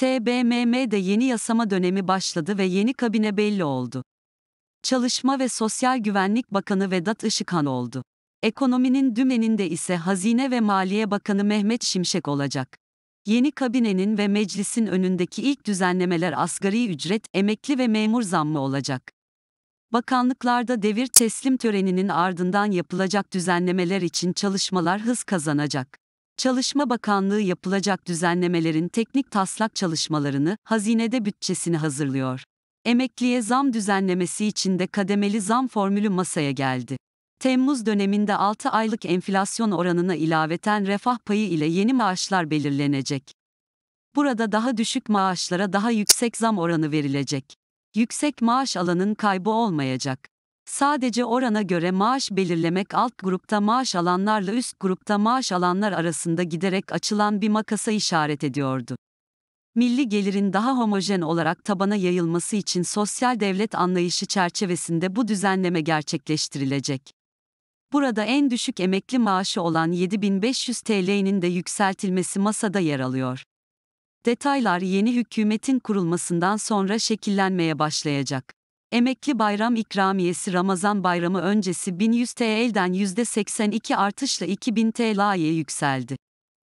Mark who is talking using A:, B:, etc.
A: TBMM'de yeni yasama dönemi başladı ve yeni kabine belli oldu. Çalışma ve Sosyal Güvenlik Bakanı Vedat Işıkhan oldu. Ekonominin dümeninde ise Hazine ve Maliye Bakanı Mehmet Şimşek olacak. Yeni kabinenin ve meclisin önündeki ilk düzenlemeler asgari ücret, emekli ve memur zammı olacak. Bakanlıklarda devir teslim töreninin ardından yapılacak düzenlemeler için çalışmalar hız kazanacak. Çalışma Bakanlığı yapılacak düzenlemelerin teknik taslak çalışmalarını hazinede bütçesini hazırlıyor. Emekliye zam düzenlemesi için de kademeli zam formülü masaya geldi. Temmuz döneminde 6 aylık enflasyon oranına ilaveten refah payı ile yeni maaşlar belirlenecek. Burada daha düşük maaşlara daha yüksek zam oranı verilecek. Yüksek maaş alanın kaybı olmayacak. Sadece orana göre maaş belirlemek alt grupta maaş alanlarla üst grupta maaş alanlar arasında giderek açılan bir makasa işaret ediyordu. Milli gelirin daha homojen olarak tabana yayılması için sosyal devlet anlayışı çerçevesinde bu düzenleme gerçekleştirilecek. Burada en düşük emekli maaşı olan 7500 TL'nin de yükseltilmesi masada yer alıyor. Detaylar yeni hükümetin kurulmasından sonra şekillenmeye başlayacak. Emekli Bayram İkramiyesi Ramazan Bayramı öncesi 1100 TL'den %82 artışla 2000 TL'ye yükseldi.